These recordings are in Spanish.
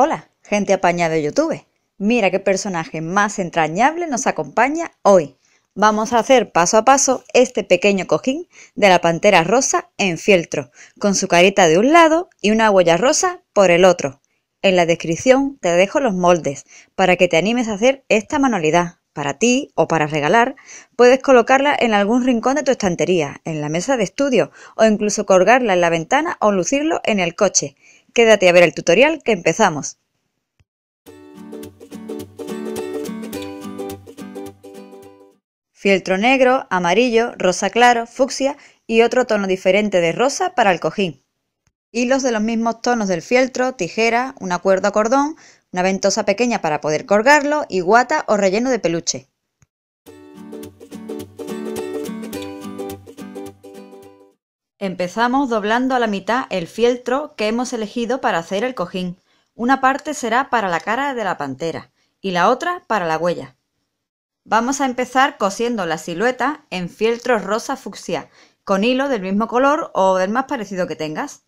Hola, gente apañada de YouTube. Mira qué personaje más entrañable nos acompaña hoy. Vamos a hacer paso a paso este pequeño cojín de la pantera rosa en fieltro, con su carita de un lado y una huella rosa por el otro. En la descripción te dejo los moldes para que te animes a hacer esta manualidad. Para ti o para regalar, puedes colocarla en algún rincón de tu estantería, en la mesa de estudio o incluso colgarla en la ventana o lucirlo en el coche. Quédate a ver el tutorial que empezamos. Fieltro negro, amarillo, rosa claro, fucsia y otro tono diferente de rosa para el cojín. Hilos de los mismos tonos del fieltro, tijera, una cuerda a cordón, una ventosa pequeña para poder colgarlo y guata o relleno de peluche. Empezamos doblando a la mitad el fieltro que hemos elegido para hacer el cojín. Una parte será para la cara de la pantera y la otra para la huella. Vamos a empezar cosiendo la silueta en fieltro rosa fucsia con hilo del mismo color o del más parecido que tengas.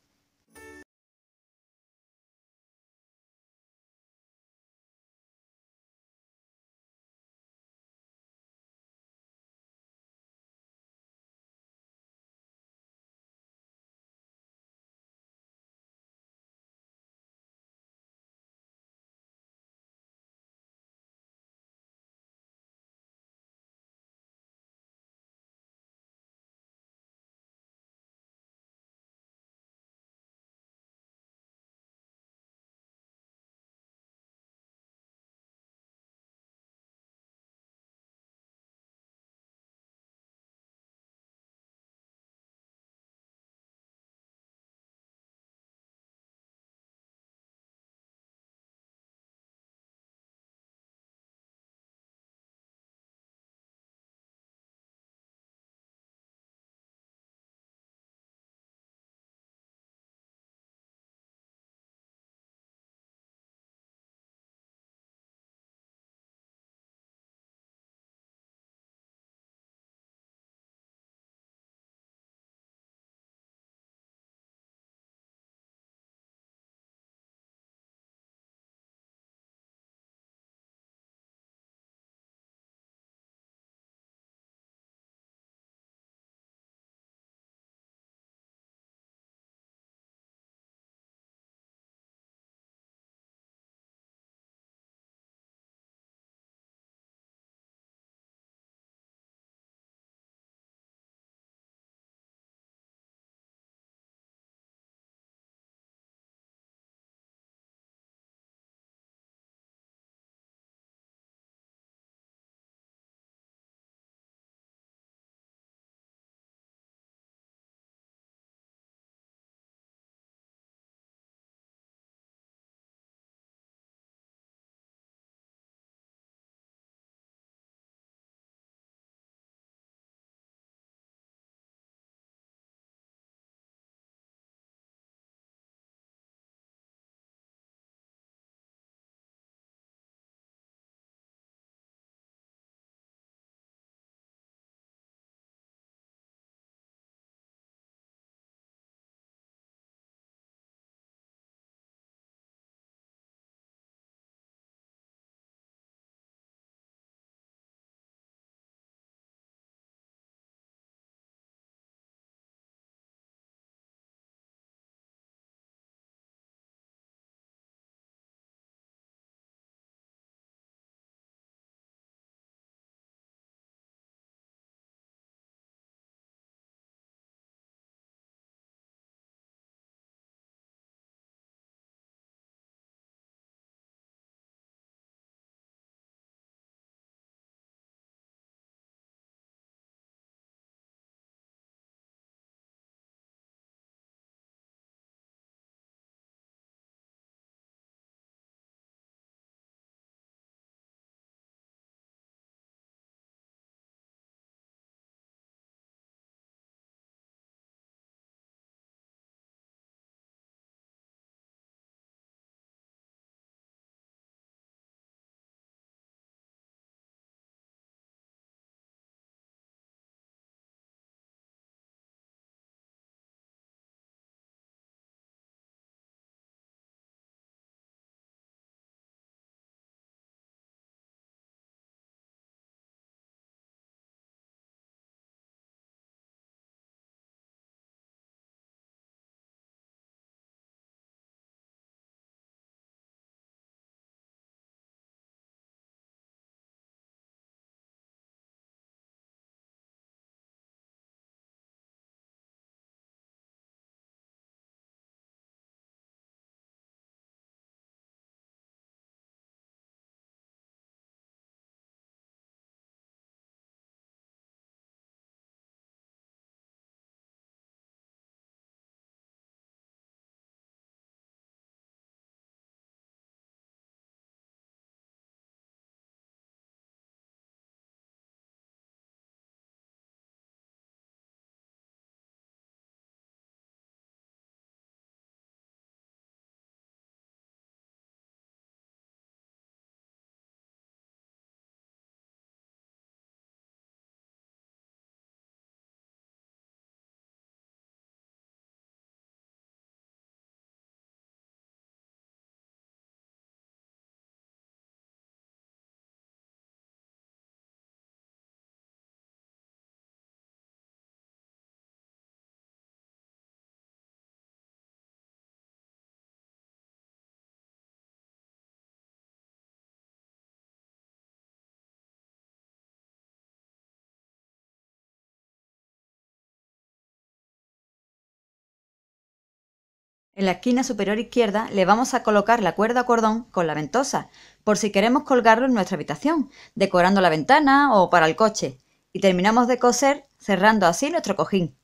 En la esquina superior izquierda le vamos a colocar la cuerda o cordón con la ventosa, por si queremos colgarlo en nuestra habitación, decorando la ventana o para el coche. Y terminamos de coser cerrando así nuestro cojín.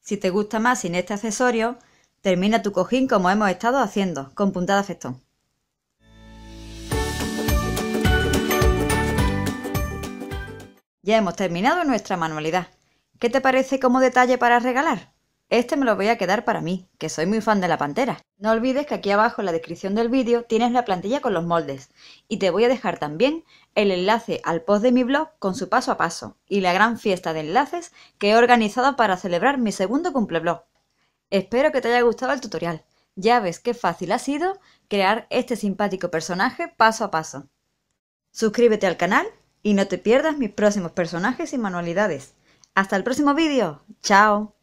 Si te gusta más sin este accesorio, termina tu cojín como hemos estado haciendo, con puntada festón. Ya hemos terminado nuestra manualidad. ¿Qué te parece como detalle para regalar? Este me lo voy a quedar para mí, que soy muy fan de la pantera. No olvides que aquí abajo en la descripción del vídeo tienes la plantilla con los moldes y te voy a dejar también el enlace al post de mi blog con su paso a paso y la gran fiesta de enlaces que he organizado para celebrar mi segundo cumpleblog. Espero que te haya gustado el tutorial. Ya ves qué fácil ha sido crear este simpático personaje paso a paso. Suscríbete al canal y no te pierdas mis próximos personajes y manualidades. ¡Hasta el próximo vídeo! ¡Chao!